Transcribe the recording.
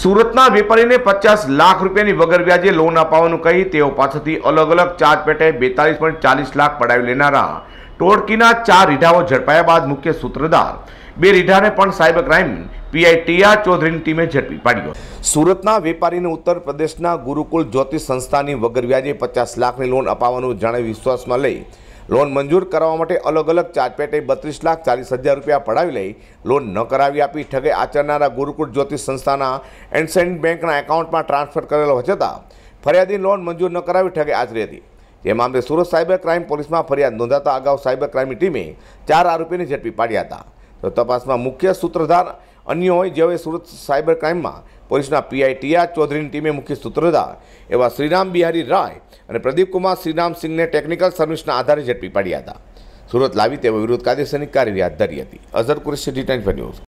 સુરતના વેપારીને પચાસ લાખ રૂપિયાની વગર વ્યાજે લોન અપાવવાનું કહી તેઓ પાસેથી અલગ અલગ ચાર્જ પેટે બેતાલીસ પોઈન્ટ ચાલીસ લાખ પડાવી લેનારા ટોળકીના ચાર રીઢાઓ ઝડપાયા બાદ મુખ્ય સૂત્રધાર બે રીઢાને પણ સાયબર ક્રાઇમ પીઆઈટીઆર ચૌધરીની ટીમે ઝડપી પાડ્યો સુરતના વેપારીને ઉત્તર પ્રદેશના ગુરુકુલ જ્યોતિષ સંસ્થાની વગર વ્યાજે પચાસ લાખની લોન અપાવવાનું જાણે વિશ્વાસમાં લઈ લોન મંજૂર કરવા માટે અલગ અલગ ચાર્જપેટે બત્રીસ લાખ ચાલીસ હજાર રૂપિયા પડાવી લઈ લોન ન કરાવી આપી ઠગે આચરનારા ગુરુકુળ જ્યોતિષ સંસ્થાના એન્ડ બેંકના એકાઉન્ટમાં ટ્રાન્સફર કરેલો છતાં ફરિયાદી લોન મંજૂર ન કરાવી ઠગે આચરી હતી એ મામલે સુરત સાયબર ક્રાઇમ પોલીસમાં ફરિયાદ નોંધાતા અગાઉ સાયબર ક્રાઇમની ટીમે ચાર આરોપીને ઝડપી પાડ્યા હતા તપાસમાં મુખ્ય સૂત્રધાર અન્ય હોય જેઓએ સુરત સાયબર ક્રાઇમમાં પોલીસના પીઆઈ ટીઆર ચૌધરીની ટીમે મુખ્ય સૂત્રધાર એવા શ્રીરામ બિહારી રાય અને પ્રદીપકુમાર સિંહને ટેકનિકલ સર્વિસના આધારે ઝડપી પાડ્યા હતા સુરત લાવી તેવો વિરોધ કાયદેસરની કાર્યવાહી હાથ ધરી હતી અઝર કુરેશી ડિટેન્શન ન્યૂઝ